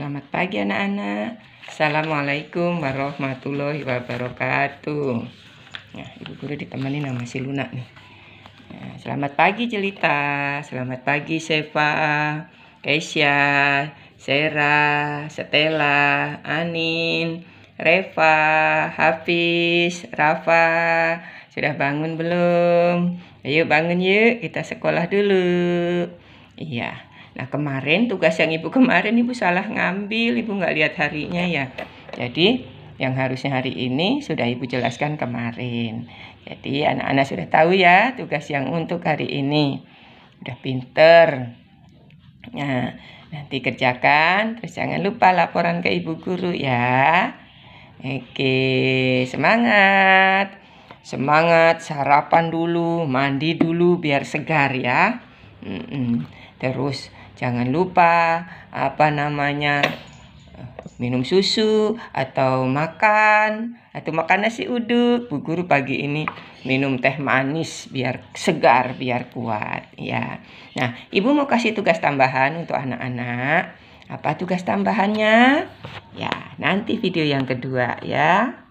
Selamat pagi anak-anak. Assalamualaikum warahmatullahi wabarakatuh. Nah, ibu guru ditemani nama si Luna nih. Nah, selamat pagi Jelita Selamat pagi Sefa. Keisha, Sera, Setela. Anin, Reva, Hafiz, Rafa. Sudah bangun belum? Ayo bangun yuk, kita sekolah dulu. Iya. Nah kemarin tugas yang ibu kemarin ibu salah ngambil, ibu nggak lihat harinya ya. Jadi yang harusnya hari ini sudah ibu jelaskan kemarin. Jadi anak-anak sudah tahu ya tugas yang untuk hari ini. Udah pinter. Nah nanti kerjakan. Terus jangan lupa laporan ke ibu guru ya. Oke semangat. Semangat sarapan dulu, mandi dulu biar segar ya. Mm Terus Jangan lupa apa namanya minum susu atau makan atau makan nasi uduk. Bu guru pagi ini minum teh manis biar segar, biar kuat ya. Nah, Ibu mau kasih tugas tambahan untuk anak-anak. Apa tugas tambahannya? Ya, nanti video yang kedua ya.